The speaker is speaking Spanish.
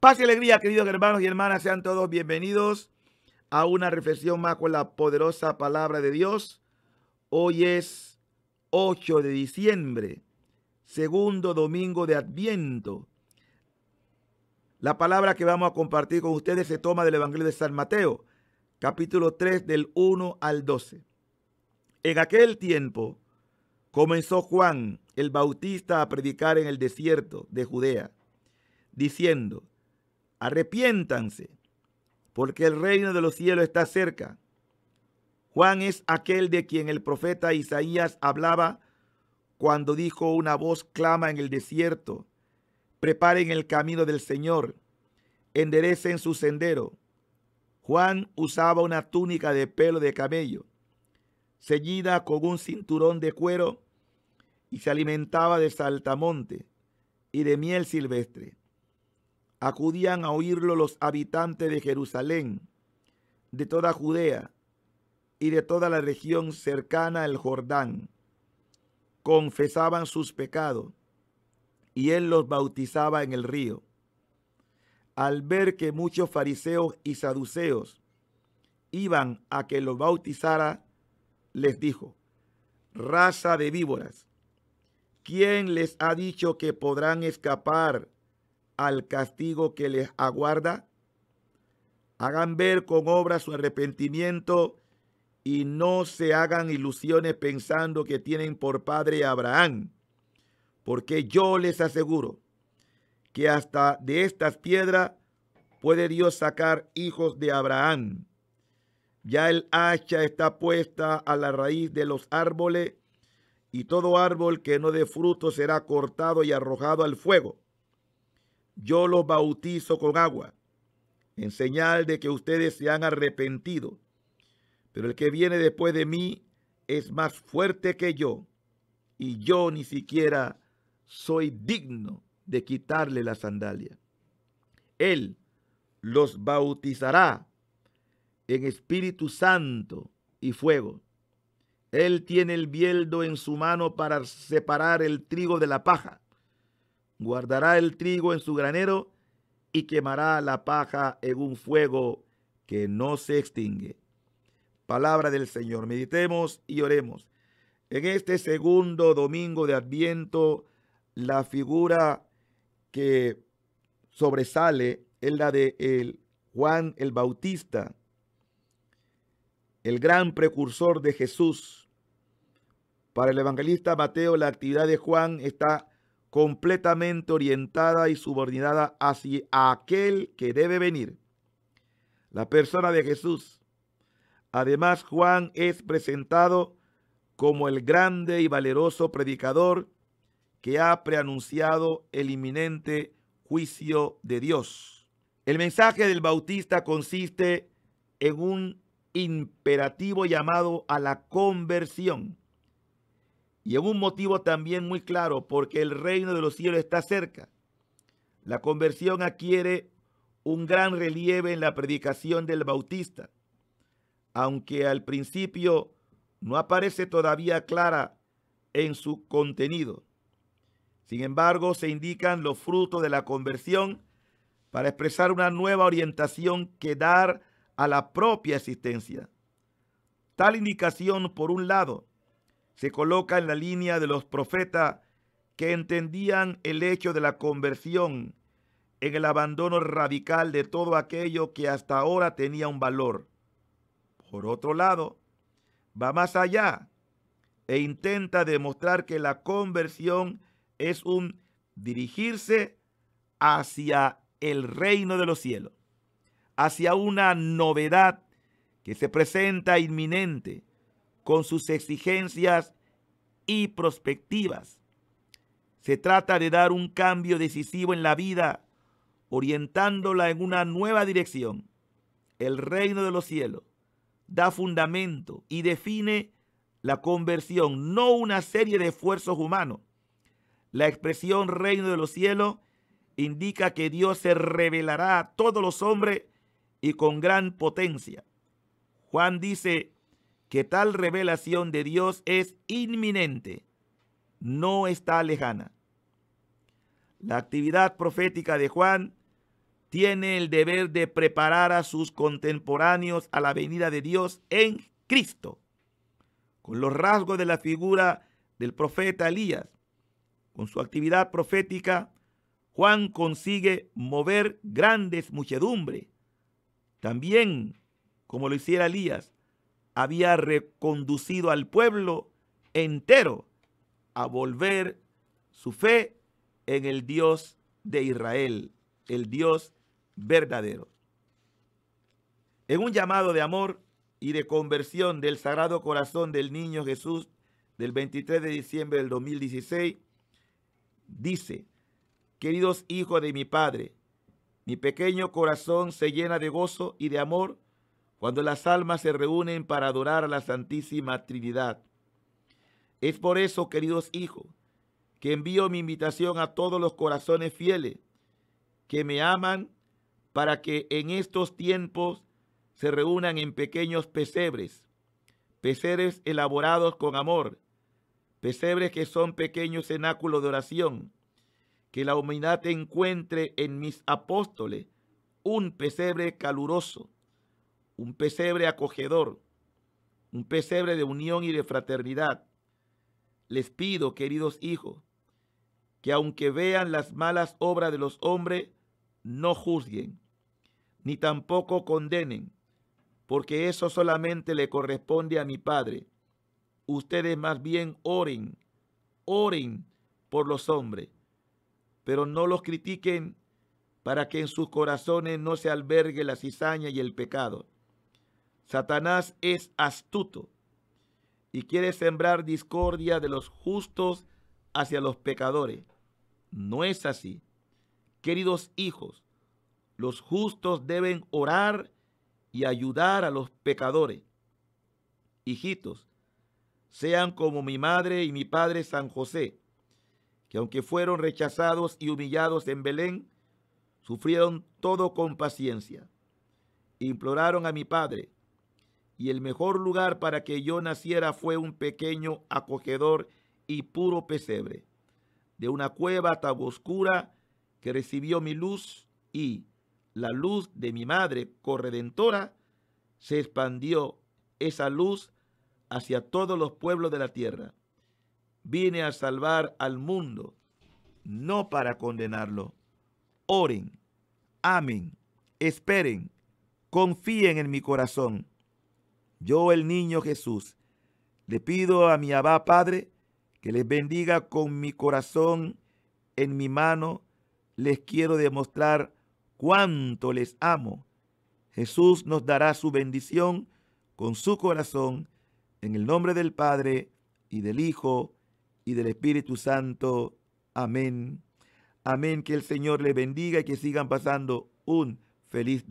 Paz y alegría, queridos hermanos y hermanas, sean todos bienvenidos a una reflexión más con la poderosa palabra de Dios. Hoy es 8 de diciembre, segundo domingo de Adviento. La palabra que vamos a compartir con ustedes se toma del Evangelio de San Mateo, capítulo 3 del 1 al 12. En aquel tiempo comenzó Juan el Bautista a predicar en el desierto de Judea, diciendo, arrepiéntanse, porque el reino de los cielos está cerca. Juan es aquel de quien el profeta Isaías hablaba cuando dijo una voz clama en el desierto, preparen el camino del Señor, enderecen su sendero. Juan usaba una túnica de pelo de camello, ceñida con un cinturón de cuero, y se alimentaba de saltamonte y de miel silvestre acudían a oírlo los habitantes de Jerusalén, de toda Judea y de toda la región cercana al Jordán. Confesaban sus pecados y él los bautizaba en el río. Al ver que muchos fariseos y saduceos iban a que los bautizara, les dijo, raza de víboras, ¿quién les ha dicho que podrán escapar al castigo que les aguarda? Hagan ver con obra su arrepentimiento y no se hagan ilusiones pensando que tienen por padre a Abraham, porque yo les aseguro que hasta de estas piedras puede Dios sacar hijos de Abraham. Ya el hacha está puesta a la raíz de los árboles, y todo árbol que no dé fruto será cortado y arrojado al fuego yo los bautizo con agua, en señal de que ustedes se han arrepentido. Pero el que viene después de mí es más fuerte que yo, y yo ni siquiera soy digno de quitarle la sandalia. Él los bautizará en Espíritu Santo y fuego. Él tiene el bieldo en su mano para separar el trigo de la paja guardará el trigo en su granero y quemará la paja en un fuego que no se extingue. Palabra del Señor, meditemos y oremos. En este segundo domingo de Adviento, la figura que sobresale es la de Juan el Bautista, el gran precursor de Jesús. Para el evangelista Mateo, la actividad de Juan está completamente orientada y subordinada hacia aquel que debe venir, la persona de Jesús. Además, Juan es presentado como el grande y valeroso predicador que ha preanunciado el inminente juicio de Dios. El mensaje del Bautista consiste en un imperativo llamado a la conversión y en un motivo también muy claro, porque el reino de los cielos está cerca. La conversión adquiere un gran relieve en la predicación del Bautista, aunque al principio no aparece todavía clara en su contenido. Sin embargo, se indican los frutos de la conversión para expresar una nueva orientación que dar a la propia existencia. Tal indicación, por un lado, se coloca en la línea de los profetas que entendían el hecho de la conversión en el abandono radical de todo aquello que hasta ahora tenía un valor. Por otro lado, va más allá e intenta demostrar que la conversión es un dirigirse hacia el reino de los cielos, hacia una novedad que se presenta inminente, con sus exigencias y prospectivas. Se trata de dar un cambio decisivo en la vida, orientándola en una nueva dirección. El reino de los cielos da fundamento y define la conversión, no una serie de esfuerzos humanos. La expresión reino de los cielos indica que Dios se revelará a todos los hombres y con gran potencia. Juan dice, que tal revelación de Dios es inminente, no está lejana. La actividad profética de Juan tiene el deber de preparar a sus contemporáneos a la venida de Dios en Cristo, con los rasgos de la figura del profeta Elías. Con su actividad profética, Juan consigue mover grandes muchedumbres, también como lo hiciera Elías, había reconducido al pueblo entero a volver su fe en el Dios de Israel, el Dios verdadero. En un llamado de amor y de conversión del Sagrado Corazón del Niño Jesús del 23 de diciembre del 2016, dice, queridos hijos de mi Padre, mi pequeño corazón se llena de gozo y de amor cuando las almas se reúnen para adorar a la Santísima Trinidad. Es por eso, queridos hijos, que envío mi invitación a todos los corazones fieles que me aman para que en estos tiempos se reúnan en pequeños pesebres, pesebres elaborados con amor, pesebres que son pequeños cenáculos de oración, que la humanidad encuentre en mis apóstoles un pesebre caluroso un pesebre acogedor, un pesebre de unión y de fraternidad. Les pido, queridos hijos, que aunque vean las malas obras de los hombres, no juzguen, ni tampoco condenen, porque eso solamente le corresponde a mi Padre. Ustedes más bien oren, oren por los hombres, pero no los critiquen para que en sus corazones no se albergue la cizaña y el pecado Satanás es astuto y quiere sembrar discordia de los justos hacia los pecadores. No es así. Queridos hijos, los justos deben orar y ayudar a los pecadores. Hijitos, sean como mi madre y mi padre San José, que aunque fueron rechazados y humillados en Belén, sufrieron todo con paciencia. Imploraron a mi padre y el mejor lugar para que yo naciera fue un pequeño, acogedor y puro pesebre, de una cueva tan oscura que recibió mi luz y la luz de mi madre corredentora se expandió esa luz hacia todos los pueblos de la tierra. Vine a salvar al mundo, no para condenarlo. Oren, amen, esperen, confíen en mi corazón yo, el niño Jesús, le pido a mi Abba Padre que les bendiga con mi corazón en mi mano. Les quiero demostrar cuánto les amo. Jesús nos dará su bendición con su corazón en el nombre del Padre y del Hijo y del Espíritu Santo. Amén. Amén. Que el Señor les bendiga y que sigan pasando un feliz